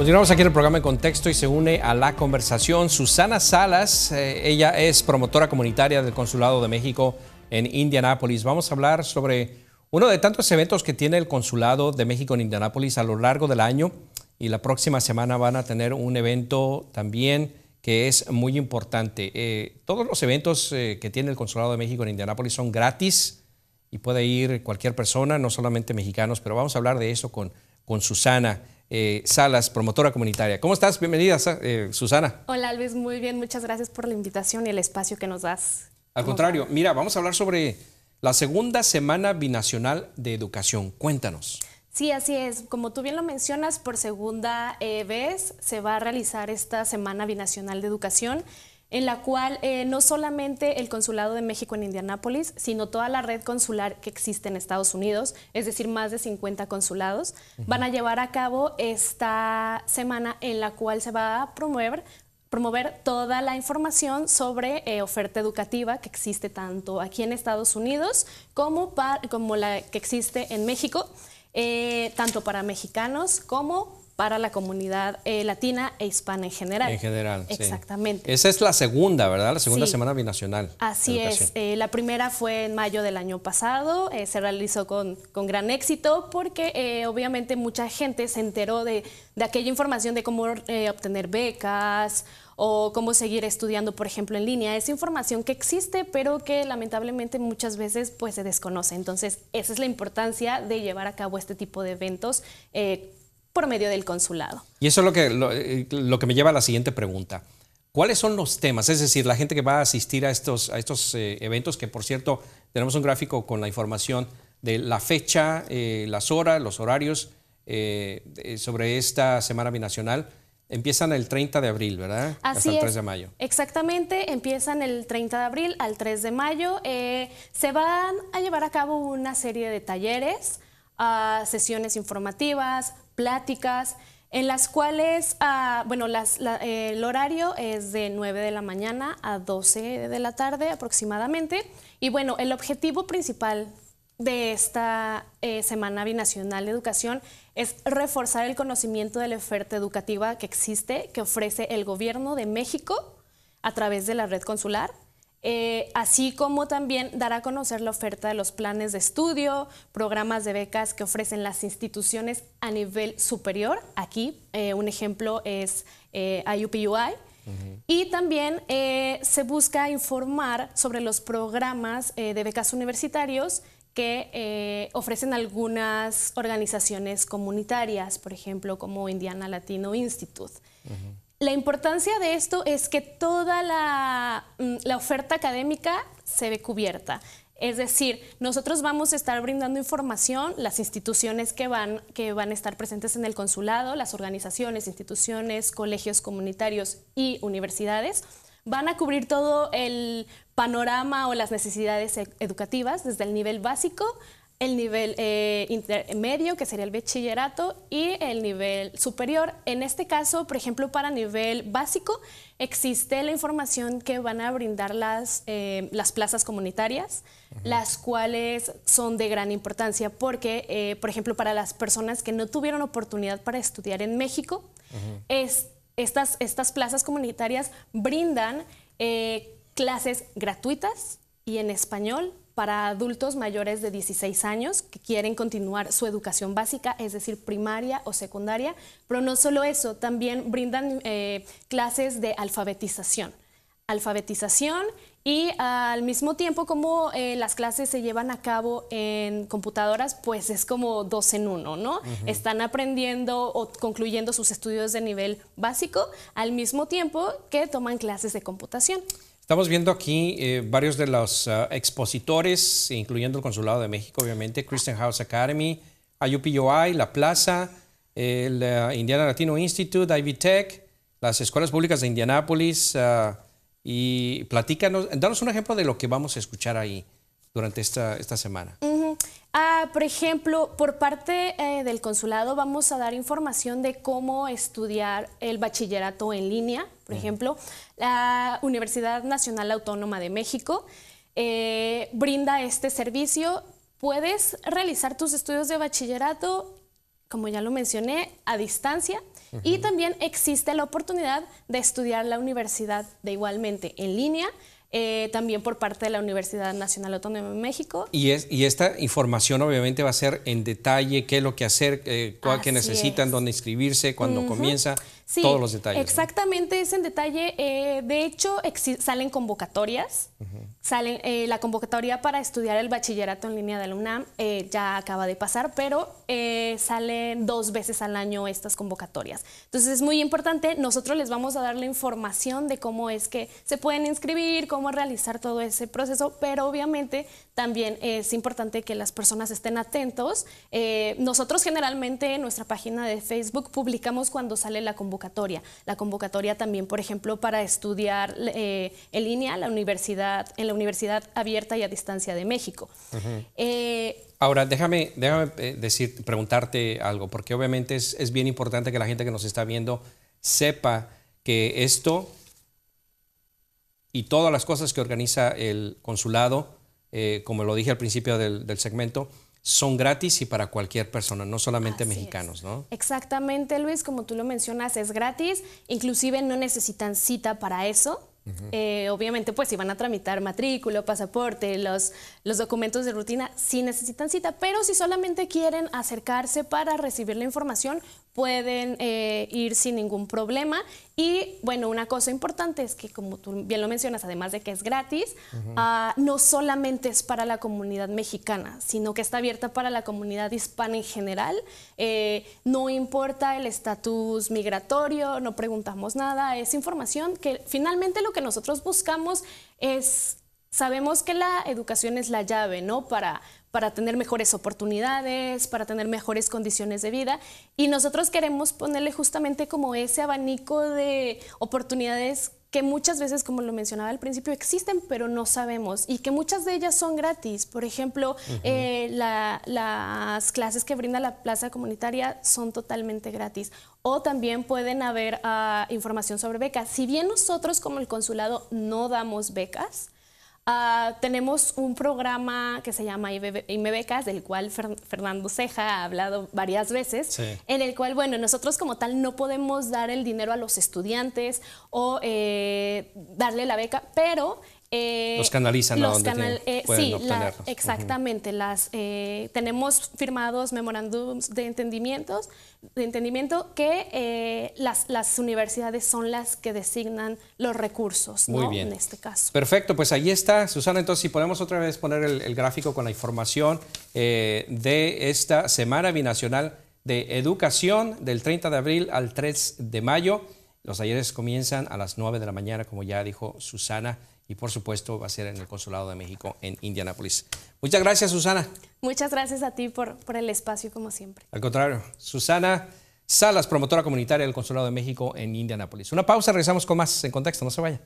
Continuamos aquí en el programa en contexto y se une a la conversación Susana Salas. Eh, ella es promotora comunitaria del Consulado de México en Indianápolis. Vamos a hablar sobre uno de tantos eventos que tiene el Consulado de México en Indianápolis a lo largo del año y la próxima semana van a tener un evento también que es muy importante. Eh, todos los eventos eh, que tiene el Consulado de México en Indianápolis son gratis y puede ir cualquier persona, no solamente mexicanos, pero vamos a hablar de eso con, con Susana. Eh, Salas, promotora comunitaria. ¿Cómo estás? Bienvenida, eh, Susana. Hola, Alves. muy bien. Muchas gracias por la invitación y el espacio que nos das. Al contrario, mira, vamos a hablar sobre la segunda semana binacional de educación. Cuéntanos. Sí, así es. Como tú bien lo mencionas, por segunda eh, vez se va a realizar esta Semana Binacional de Educación en la cual eh, no solamente el Consulado de México en Indianápolis, sino toda la red consular que existe en Estados Unidos, es decir, más de 50 consulados, van a llevar a cabo esta semana en la cual se va a promover promover toda la información sobre eh, oferta educativa que existe tanto aquí en Estados Unidos como, como la que existe en México, eh, tanto para mexicanos como para la comunidad eh, latina e hispana en general. En general, Exactamente. Esa es la segunda, ¿verdad? La segunda semana binacional. Así es. Eh, la primera fue en mayo del año pasado. Eh, se realizó con, gran éxito porque obviamente mucha gente se enteró de, de aquella información de cómo obtener becas o cómo seguir estudiando, por ejemplo, en línea. Es información que existe, pero que lamentablemente muchas veces pues, se desconoce. Entonces, esa es la importancia de llevar a cabo este tipo de eventos por medio del consulado. Y eso es lo que, eh, lo, que me lleva a la siguiente pregunta. ¿Cuáles son los temas? Es decir, la gente que va a asistir a estos, a estos eh, eventos, que por cierto tenemos un gráfico con la información de la fecha, eh, las horas, los horarios sobre esta Semana Binacional. Empiezan el 30 de abril, ¿verdad? Hasta el 3 de mayo. Exactamente, empiezan el 30 de abril al 3 de mayo. se van a llevar a cabo una serie de talleres, ah, sesiones informativas, pláticas en las cuales, ah, bueno, eh, el horario es de 9 de la mañana a 12 de la tarde aproximadamente. Y bueno, el objetivo principal de esta eh, Semana Binacional de Educación es reforzar el conocimiento de la oferta educativa que existe, que ofrece el gobierno de México a través de la red consular eh, así como también dar a conocer la oferta de los planes de estudio, programas de becas que ofrecen las instituciones a nivel superior. Aquí eh, un ejemplo es IUPUI. Eh, y también se busca informar sobre los programas de becas universitarios que ofrecen algunas organizaciones comunitarias, por ejemplo, como Indiana Latino Institute. La importancia de esto es que toda mm, la, oferta académica se ve cubierta. Es decir, nosotros vamos a estar brindando información, las instituciones van, que van a estar presentes en el consulado, las organizaciones, instituciones, colegios comunitarios y universidades, van a cubrir todo el panorama o las necesidades e-, educativas, desde el nivel básico el nivel eh, intermedio, que sería el bachillerato, y el nivel superior. En este caso, por ejemplo, para nivel básico, existe la información que van a brindar las, eh, plazas comunitarias, las cuales son de gran importancia porque, eh, por ejemplo, para las personas que no tuvieron oportunidad para estudiar en México, es, estas, estas plazas comunitarias brindan clases gratuitas y en español para adultos mayores de 16 años que quieren continuar su educación básica, es decir, primaria o secundaria, pero no solo eso, también brindan eh, clases de alfabetización. Alfabetización y al mismo tiempo como eh, las clases se llevan a cabo en computadoras, pues es como dos en uno, ¿no? Están aprendiendo o concluyendo sus estudios de nivel básico al mismo tiempo que toman clases de computación. Estamos viendo aquí eh, varios de los ah, expositores, incluyendo el Consulado de México, obviamente, Christian House Academy, IUPUI, La Plaza, el ah, Indiana Latino Institute, Ivy Tech, las escuelas públicas de Indianápolis. Ah, y platícanos, danos un ejemplo de lo que vamos a escuchar ahí durante esta, esta semana por ejemplo, por parte eh, del consulado vamos a dar información de cómo estudiar el bachillerato en línea, por ejemplo, la Universidad Nacional Autónoma de México eh, brinda este servicio. Puedes realizar tus estudios de bachillerato, como ya lo mencioné, a distancia y también existe la oportunidad de estudiar la universidad de igualmente en línea eh, también por parte de la Universidad Nacional Autónoma de México. Y, es, y esta información obviamente va a ser en detalle qué es lo que hacer, eh, qué que necesitan, dónde inscribirse, cuándo comienza, todos los detalles. Exactamente, es en detalle. Eh, de hecho, salen convocatorias. Salen eh, la convocatoria para estudiar el bachillerato en línea de la UNAM, eh, ya acaba de pasar, pero eh, salen dos veces al año estas convocatorias. Entonces es muy importante, nosotros les vamos a dar la información de cómo es que se pueden inscribir, cómo realizar todo ese proceso, pero obviamente también es importante que las personas estén atentos. nosotros generalmente en nuestra página de Facebook publicamos cuando sale la convocatoria. La convocatoria también, por ejemplo, para estudiar en línea la universidad en Universidad Abierta y a Distancia de México. Eh, Ahora, déjame, eh, decir, preguntarte algo, porque obviamente es, bien importante que la gente que nos está viendo sepa que esto y todas las cosas que organiza el consulado, eh, como lo dije al principio del, segmento, son gratis y para cualquier persona, no solamente mexicanos, ¿no? Exactamente, Luis, como tú lo mencionas, es gratis, inclusive no necesitan cita para eso. Eh, obviamente, pues si van a tramitar matrícula, pasaporte, los, los documentos de rutina, si necesitan cita, pero si solamente quieren acercarse para recibir la información, pueden eh, ir sin ningún problema. Y bueno, una cosa importante es que, como tú bien lo mencionas, además de que es gratis, ah, no solamente es para la comunidad mexicana, sino que está abierta para la comunidad hispana en general. Eh, no importa el estatus migratorio, no preguntamos nada, es información que finalmente lo que nosotros buscamos es sabemos que la educación es la llave, ¿no? Para, para tener mejores oportunidades, para tener mejores condiciones de vida. Y nosotros queremos ponerle justamente como ese abanico de oportunidades que muchas veces, como lo mencionaba al principio, existen pero no sabemos y que muchas de ellas son gratis. Por ejemplo, eh, las clases que brinda la plaza comunitaria son totalmente gratis. O también pueden haber ah, información sobre becas. Si bien nosotros como el consulado no damos becas, Ah, tenemos un programa que se llama becas del cual Fernando Ceja ha hablado varias veces, en el cual, bueno, nosotros como tal no podemos dar el dinero a los estudiantes o eh, darle la beca, pero eh, los canalizan los a donde canal, eh, sí, exactamente. Las eh, tenemos firmados memorándums de entendimientos, de entendimiento que las, las universidades son las que designan los recursos. Muy bien. En este caso. Perfecto, pues ahí está, Susana. Entonces, si podemos otra vez poner el, el gráfico con la información de esta semana binacional de educación del 30 de abril al 3 de mayo. Los talleres comienzan a las 9 de la mañana, como ya dijo Susana y por supuesto va a ser en el Consulado de México en Indianápolis. Muchas gracias, Susana. Muchas gracias a ti por, por el espacio, como siempre. Al contrario, Susana Salas, promotora comunitaria del Consulado de México en Indianápolis. Una pausa, regresamos con más en contexto, no se vaya.